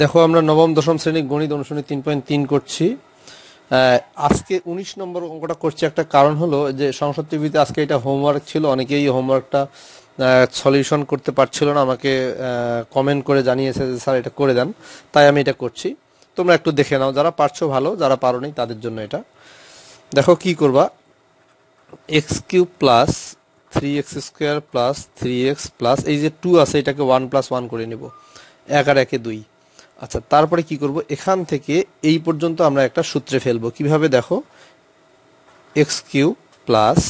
দেখো আমরা নবম দশম শ্রেণী গণিত অনুশীলনী তিন পয়েন্ট তিন করছি আজকে উনিশ নম্বর অঙ্কটা করছি একটা কারণ হলো যে সংসদ টিভিতে আজকে এটা হোমওয়ার্ক ছিল অনেকেই হোমওয়ার্কটা সলিউশন করতে পারছিল না আমাকে কমেন্ট করে জানিয়েছে যে স্যার এটা করে দেন তাই আমি এটা করছি তোমরা একটু দেখে নাও যারা পারছো ভালো যারা পারো নি তাদের জন্য এটা দেখো কি করবা x cube plus three x square plus three x plus এই যে টু আছে এটাকে ওয়ান প্লাস ওয়ান করে নেব এক আর একে দুই আচ্ছা তারপরে কি করব এখান থেকে এই পর্যন্ত আমরা একটা সূত্রে ফেলবো কিভাবে দেখো এক্স কিউ প্লাস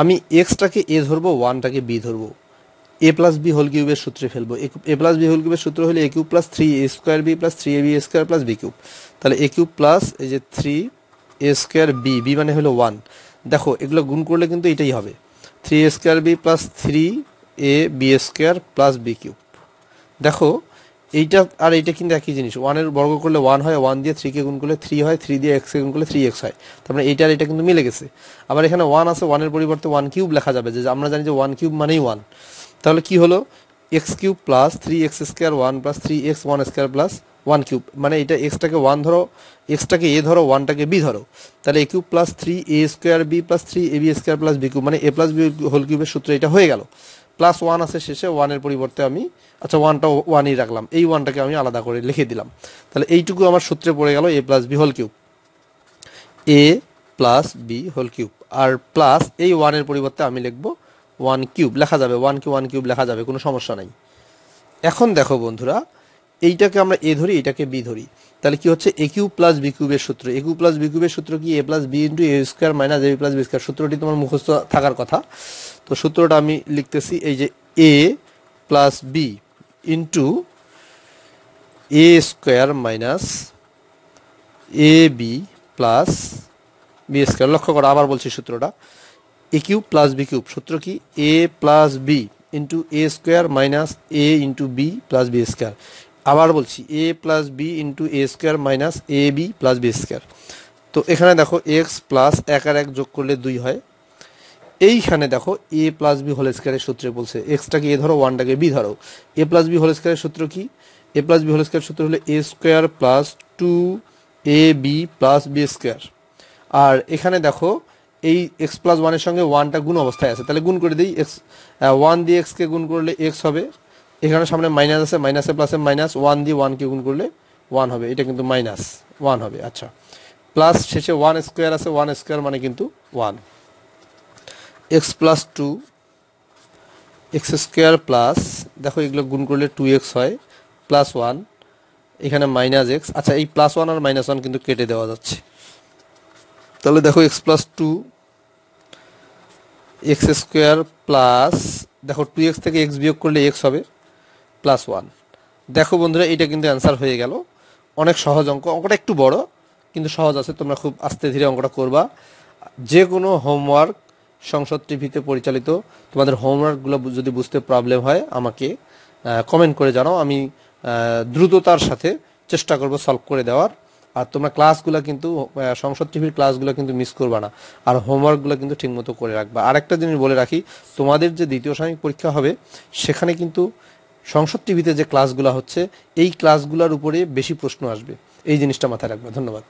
আমি এক্সটাকে এ ধরবো ওয়ানটাকে বি ধরবো এ প্লাস বি হোল কিউবের সূত্রে ফেলবো এ প্লাস বি হোল কিউবের সূত্র হলে a cube plus three a square b plus three a b square plus b cube তাহলে এ কিউব প্লাস এই যে three a square b b মানে হলো ওয়ান দেখো এগুলো গুণ করলে কিন্তু এটাই হবে three a square b plus three a b square plus b cube দেখো এইটা আর এইটা কিন্তু একই জিনিস ওয়ানের বর্গ করলে ওয়ান হয় ওয়ান দিয়ে থ্রিকে গুণ করলে থ্রি হয় থ্রি দিয়ে এক্সকে গুণ করলে থ্রি এক্স হয় তারপরে মানে এইটা আর এটা কিন্তু মিলে গেছে আবার এখানে ওয়ান আছে ওয়ানের পরিবর্তে ওয়ান কিউব লেখা যাবে যে আমরা জানি যে ওয়ান কিউব মানেই ওয়ান তাহলে কি হলো x cube plus three x square one plus three x one square plus one cube মানে এটা এক্সটাকে ওয়ান ধরো এক্সটাকে এ ধরো ওয়ানটাকে বি ধরো তাহলে a cube plus three a square b plus three a b square plus b cube মানে a plus b whole কিউবের সূত্র এটা হয়ে গেল প্লাস ওয়ান আছে শেষে ওয়ানের পরিবর্তে আমি আচ্ছা ওয়ানটা ওয়ানই রাখলাম এই ওয়ানটাকে আমি আলাদা করে লিখে দিলাম তাহলে এইটুকু আমার সূত্রে পড়ে গেল a plus b whole cube a plus b whole cube আর প্লাস এই ওয়ানের পরিবর্তে আমি লিখব ওয়ান কিউব লেখা যাবে ওয়ান কিউ ওয়ান কিউব লেখা যাবে কোনো সমস্যা নাই এখন দেখো বন্ধুরা এইটাকে আমরা এ ধরি এটাকে বি ধরি তাহলে কি হচ্ছে এ কিউ প্লাস বি কিউবের সূত্র এ কিউ প্লাস বি কিউবের সূত্র কি a plus b into a square minus a plus b square সূত্রটি তোমার মুখস্থ থাকার কথা তো সূত্রটা আমি লিখতেছি এই যে a plus b into a square minus a b plus b square লক্ষ্য করো আবার বলছি সূত্রটা a cube plus b cube সূত্র কি a plus b into a square minus a into b plus b square আবার বলছি a plus b into a square minus a b plus b square তো এখানে দেখো এক্স প্লাস এক আর এক যোগ করলে দুই হয় এইখানে দেখো এ প্লাস বি হোল স্কোয়ারের সূত্রে বলছে এক্সটাকে এ ধরো ওয়ানটাকে বি ধরো এ প্লাস বি হোল স্কোয়ারের সূত্র কি a plus b whole square সূত্র হলো a square plus two a b plus b square আর এখানে দেখো এই এক্স প্লাস ওয়ানের সঙ্গে ওয়ানটা গুণ অবস্থায় আছে তাহলে গুণ করে দিই এক্স ওয়ান দিয়ে এক্সকে গুণ করলে এক্স হবে এখানে সামনে মাইনাস আছে মাইনাসে প্লাসে মাইনাস ওয়ান দিয়ে ওয়ানকে গুণ করলে ওয়ান হবে এটা কিন্তু মাইনাস ওয়ান হবে আচ্ছা প্লাস শেষে ওয়ান স্কোয়ার আছে ওয়ান স্কোয়ার মানে কিন্তু one x plus two x square plus দেখো এগুলো গুণ করলে টু এক্স হয় প্লাস ওয়ান এখানে মাইনাস এক্স আচ্ছা এই প্লাস ওয়ান আর মাইনাস ওয়ান কিন্তু কেটে দেওয়া যাচ্ছে তাহলে দেখো x plus two x square plus দেখো টু এক্স থেকে এক্স বিয়োগ করলে এক্স হবে প্লাস ওয়ান দেখো বন্ধুরা এটা কিন্তু অ্যান্সার হয়ে গেল অনেক সহজ অঙ্ক অঙ্কটা একটু বড় কিন্তু সহজ আছে তোমরা খুব আস্তে ধীরে অঙ্কটা করবা যে কোনো হোমওয়ার্ক সংসদ টিভিতে পরিচালিত তোমাদের হোমওয়ার্কগুলো যদি বুঝতে প্রবলেম হয় আমাকে কমেন্ট করে জানাও আমি দ্রুততার সাথে চেষ্টা করব সলভ করে দেওয়ার আর তোমরা ক্লাসগুলো কিন্তু সংসদ টিভির ক্লাসগুলো কিন্তু মিস করবা না আর হোমওয়ার্কগুলো কিন্তু ঠিকমতো করে রাখবা আরেকটা জিনিস বলে রাখি তোমাদের যে দ্বিতীয় শ্রেণীর পরীক্ষা হবে সেখানে কিন্তু সংসদ টিভিতে যে ক্লাসগুলো হচ্ছে এই ক্লাসগুলোর উপরে বেশি প্রশ্ন আসবে এই জিনিসটা মাথায় রাখবে ধন্যবাদ